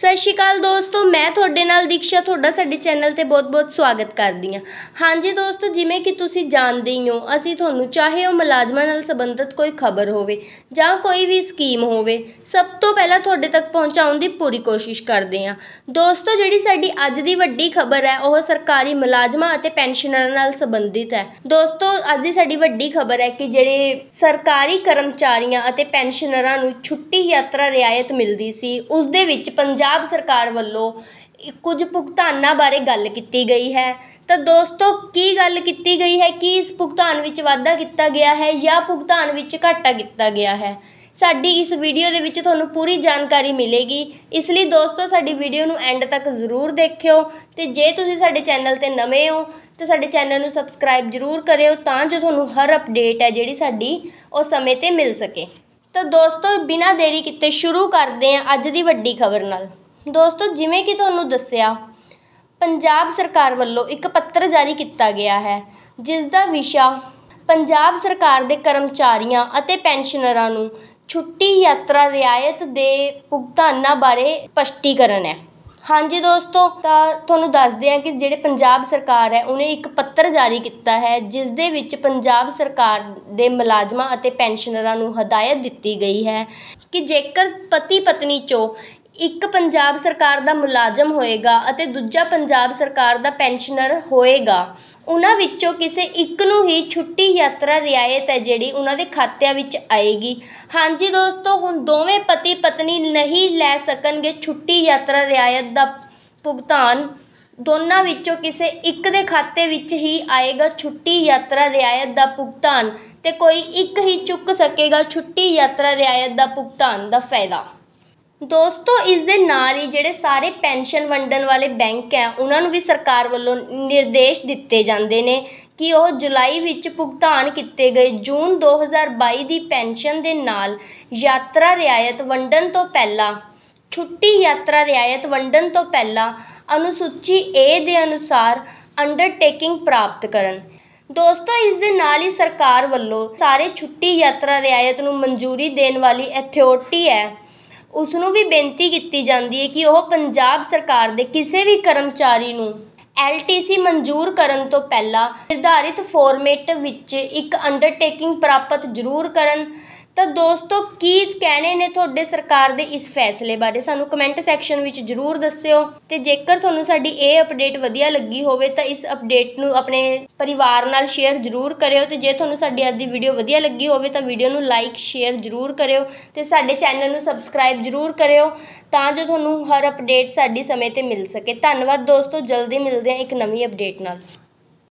ਸਤਿ ਸ਼੍ਰੀ ਅਕਾਲ ਦੋਸਤੋ ਮੈਂ ਤੁਹਾਡੇ ਨਾਲ ਦੀਕਸ਼ਾ ਤੁਹਾਡਾ ਸਾਡੇ ਚੈਨਲ ਤੇ ਬਹੁਤ-ਬਹੁਤ ਸਵਾਗਤ ਕਰਦੀ ਹਾਂ ਹਾਂਜੀ ਦੋਸਤੋ ਜਿਵੇਂ ਕਿ ਤੁਸੀਂ ਜਾਣਦੇ ਹੀ ਹੋ ਅਸੀਂ ਤੁਹਾਨੂੰ ਚਾਹੇ ਉਹ ਮੁਲਾਜ਼ਮਾਂ ਨਾਲ ਸੰਬੰਧਿਤ ਕੋਈ ਖਬਰ ਹੋਵੇ ਜਾਂ ਕੋਈ ਵੀ ਸਕੀਮ ਹੋਵੇ ਸਭ ਤੋਂ ਪਹਿਲਾਂ ਤੁਹਾਡੇ ਤੱਕ ਪਹੁੰਚਾਉਣ ਦੀ ਪੂਰੀ ਕੋਸ਼ਿਸ਼ ਕਰਦੇ ਹਾਂ ਦੋਸਤੋ ਜਿਹੜੀ ਸਾਡੀ ਅੱਜ ਦੀ ਵੱਡੀ ਖਬਰ ਹੈ ਉਹ ਸਰਕਾਰੀ ਮੁਲਾਜ਼ਮਾਂ ਅਤੇ ਪੈਨਸ਼ਨਰਾਂ ਨਾਲ ਸੰਬੰਧਿਤ ਹੈ ਦੋਸਤੋ ਅੱਜ ਦੀ ਸਾਡੀ ਵੱਡੀ ਖਬਰ ਹੈ ਕਿ ਜਿਹੜੇ ਸਰਕਾਰੀ ਕਰਮਚਾਰੀਆਂ ਅਤੇ ਪੈਨਸ਼ਨਰਾਂ ਨੂੰ ਛੁੱਟੀ ਯਾਤਰਾ ਰਿਆਇਤ ਮਿਲਦੀ ਸੀ ਉਸ ਦੇ ਵਿੱਚ ਪੰਜਾਬ ਸਰਕਾਰ ਵੱਲੋਂ ਕੁਝ ਭੁਗਤਾਨਾਂ ਬਾਰੇ ਗੱਲ ਕੀਤੀ ਗਈ ਹੈ ਤਾਂ ਦੋਸਤੋ ਕੀ ਗੱਲ ਕੀਤੀ ਗਈ ਹੈ ਕਿ ਇਸ ਭੁਗਤਾਨ ਵਿੱਚ ਵਾਧਾ ਕੀਤਾ ਗਿਆ ਹੈ ਜਾਂ ਭੁਗਤਾਨ ਵਿੱਚ ਘਾਟਾ ਕੀਤਾ ਗਿਆ ਹੈ ਸਾਡੀ ਇਸ ਵੀਡੀਓ ਦੇ ਵਿੱਚ ਤੁਹਾਨੂੰ ਪੂਰੀ ਜਾਣਕਾਰੀ ਮਿਲੇਗੀ ਇਸ ਲਈ ਦੋਸਤੋ ਸਾਡੀ ਵੀਡੀਓ ਨੂੰ ਐਂਡ ਤੱਕ ਜ਼ਰੂਰ ਦੇਖਿਓ ਤੇ ਜੇ ਤੁਸੀਂ ਸਾਡੇ ਚੈਨਲ ਤੇ ਨਵੇਂ ਹੋ ਤੇ ਸਾਡੇ ਚੈਨਲ ਨੂੰ ਸਬਸਕ੍ਰਾਈਬ ਜ਼ਰੂਰ ਕਰਿਓ ਤਾਂ ਜੋ ਤੁਹਾਨੂੰ ਹਰ ਅਪਡੇਟ ਹੈ ਜਿਹੜੀ ਸਾਡੀ ਉਹ ਸਮੇਂ ਤੇ ਮਿਲ ਸਕੇ ਤਾਂ ਦੋਸਤੋ ਬਿਨਾ ਦੇਰੀ ਕੀਤੇ ਸ਼ੁਰੂ ਕਰਦੇ ਆਂ ਅੱਜ ਦੀ ਵੱਡੀ ਖਬਰ ਨਾਲ ਦੋਸਤੋ ਜਿਵੇਂ ਕਿ ਤੁਹਾਨੂੰ ਦੱਸਿਆ ਪੰਜਾਬ ਸਰਕਾਰ ਵੱਲੋਂ ਇੱਕ ਪੱਤਰ ਜਾਰੀ ਕੀਤਾ ਗਿਆ ਹੈ ਜਿਸ ਦਾ ਵਿਸ਼ਾ ਪੰਜਾਬ ਸਰਕਾਰ ਦੇ ਕਰਮਚਾਰੀਆਂ ਅਤੇ ਪੈਨਸ਼ਨਰਾਂ ਨੂੰ ਛੁੱਟੀ ਯਾਤਰਾ ਰਿਆਇਤ ਦੇ ਭੁਗਤਾਨਾਂ ਬਾਰੇ ਸਪਸ਼ਟੀਕਰਨ ਹੈ ਹਾਂਜੀ ਦੋਸਤੋ ਤਾਂ ਤੁਹਾਨੂੰ ਦੱਸਦੇ ਆ ਕਿ ਜਿਹੜੇ ਪੰਜਾਬ ਸਰਕਾਰ ਹੈ ਉਹਨੇ ਇੱਕ ਪੱਤਰ ਜਾਰੀ ਕੀਤਾ ਹੈ ਜਿਸ ਦੇ ਵਿੱਚ ਪੰਜਾਬ ਸਰਕਾਰ ਦੇ ਮੁਲਾਜ਼ਮਾਂ ਅਤੇ ਪੈਨਸ਼ਨਰਾਂ ਨੂੰ ਹਦਾਇਤ ਦਿੱਤੀ ਗਈ ਹੈ ਕਿ ਜੇਕਰ ਪਤੀ ਪਤਨੀ ਚੋ ਇੱਕ ਪੰਜਾਬ ਸਰਕਾਰ ਦਾ ਮੁਲਾਜ਼ਮ ਹੋਏਗਾ ਅਤੇ ਦੂਜਾ ਪੰਜਾਬ ਸਰਕਾਰ ਦਾ ਪੈਨਸ਼ਨਰ ਹੋਏਗਾ ਉਹਨਾਂ ਵਿੱਚੋਂ ਕਿਸੇ ਇੱਕ ਨੂੰ ਹੀ ਛੁੱਟੀ ਯਾਤਰਾ ਰਿਆਇਤ ਹੈ ਜਿਹੜੀ ਉਹਨਾਂ ਦੇ ਖਾਤਿਆਂ ਵਿੱਚ ਆਏਗੀ ਹਾਂਜੀ ਦੋਸਤੋ ਹੁਣ ਦੋਵੇਂ ਪਤੀ ਪਤਨੀ ਨਹੀਂ ਲੈ ਸਕਣਗੇ ਛੁੱਟੀ ਯਾਤਰਾ ਰਿਆਇਤ ਦਾ ਭੁਗਤਾਨ ਦੋਨਾਂ ਵਿੱਚੋਂ ਕਿਸੇ ਇੱਕ ਦੇ ਖਾਤੇ ਵਿੱਚ ਹੀ ਆਏਗਾ ਛੁੱਟੀ ਯਾਤਰਾ ਰਿਆਇਤ ਦਾ ਭੁਗਤਾਨ ਤੇ ਕੋਈ ਇੱਕ ਹੀ ਚੁੱਕ ਸਕੇਗਾ ਛੁੱਟੀ ਯਾਤਰਾ ਰਿਆਇਤ ਦਾ ਭੁਗਤਾਨ ਦਾ ਫਾਇਦਾ ਦੋਸਤੋ ਇਸ ਦੇ ਨਾਲ ਹੀ ਜਿਹੜੇ ਸਾਰੇ ਪੈਨਸ਼ਨ ਵੰਡਣ ਵਾਲੇ ਬੈਂਕ ਹੈ ਉਹਨਾਂ ਨੂੰ ਵੀ ਸਰਕਾਰ ਵੱਲੋਂ ਨਿਰਦੇਸ਼ ਦਿੱਤੇ ਜਾਂਦੇ ਨੇ ਕਿ ਉਹ ਜੁਲਾਈ ਵਿੱਚ ਭੁਗਤਾਨ ਕੀਤੇ ਗਏ ਜੂਨ 2022 ਦੀ ਪੈਨਸ਼ਨ ਦੇ ਨਾਲ ਯਾਤਰਾ ਰਿਆਇਤ ਵੰਡਣ ਤੋਂ ਪਹਿਲਾਂ ਛੁੱਟੀ ਯਾਤਰਾ ਰਿਆਇਤ ਵੰਡਣ ਤੋਂ ਪਹਿਲਾਂ ਅਨੁਸੂਚੀ A ਦੇ ਅਨੁਸਾਰ ਅੰਡਰਟੇਕਿੰਗ ਪ੍ਰਾਪਤ ਕਰਨ ਦੋਸਤੋ ਇਸ ਦੇ ਨਾਲ ਹੀ ਸਰਕਾਰ ਵੱਲੋਂ ਸਾਰੇ ਛੁੱਟੀ ਯਾਤਰਾ ਰਿਆਇਤ ਨੂੰ ਮਨਜ਼ੂਰੀ ਦੇਣ ਵਾਲੀ ਅਥਾਰਟੀ ਹੈ ਉਸ ਨੂੰ ਵੀ ਬੇਨਤੀ ਕੀਤੀ ਜਾਂਦੀ ਹੈ ਕਿ ਉਹ ਪੰਜਾਬ ਸਰਕਾਰ ਦੇ ਕਿਸੇ ਵੀ ਕਰਮਚਾਰੀ ਨੂੰ ਐਲਟੀਸੀ ਮਨਜ਼ੂਰ ਕਰਨ ਤੋਂ ਪਹਿਲਾਂ ਨਿਰਧਾਰਿਤ ਫਾਰਮੈਟ ਵਿੱਚ ਇੱਕ ਅੰਡਰਟੇਕਿੰਗ ਪ੍ਰਾਪਤ ਜ਼ਰੂਰ ਕਰਨ ਤਾਂ ਦੋਸਤੋ ਕੀ ਕਹਿਣੇ ਨੇ ਤੁਹਾਡੇ ਸਰਕਾਰ ਦੇ ਇਸ ਫੈਸਲੇ ਬਾਰੇ ਸਾਨੂੰ ਕਮੈਂਟ ਸੈਕਸ਼ਨ ਵਿੱਚ ਜਰੂਰ ਦੱਸਿਓ ਤੇ ਜੇਕਰ ਤੁਹਾਨੂੰ ਸਾਡੀ ਇਹ ਅਪਡੇਟ ਵਧੀਆ ਲੱਗੀ ਹੋਵੇ ਤਾਂ ਇਸ ਅਪਡੇਟ ਨੂੰ ਆਪਣੇ ਪਰਿਵਾਰ ਨਾਲ ਸ਼ੇਅਰ ਜਰੂਰ ਕਰਿਓ ਤੇ ਜੇ ਤੁਹਾਨੂੰ ਸਾਡੀ ਅੱਜ ਦੀ ਵੀਡੀਓ ਵਧੀਆ ਲੱਗੀ ਹੋਵੇ ਤਾਂ ਵੀਡੀਓ ਨੂੰ ਲਾਈਕ ਸ਼ੇਅਰ ਜਰੂਰ ਕਰਿਓ ਤੇ ਸਾਡੇ ਚੈਨਲ ਨੂੰ ਸਬਸਕ੍ਰਾਈਬ ਜਰੂਰ ਕਰਿਓ ਤਾਂ ਜੋ ਤੁਹਾਨੂੰ ਹਰ ਅਪਡੇਟ ਸਾਡੀ ਸਮੇਂ ਤੇ ਮਿਲ ਸਕੇ ਧੰਨਵਾਦ ਦੋਸਤੋ ਜਲਦੀ ਮਿਲਦੇ ਹਾਂ ਇੱਕ ਨਵੀਂ ਅਪਡੇਟ ਨਾਲ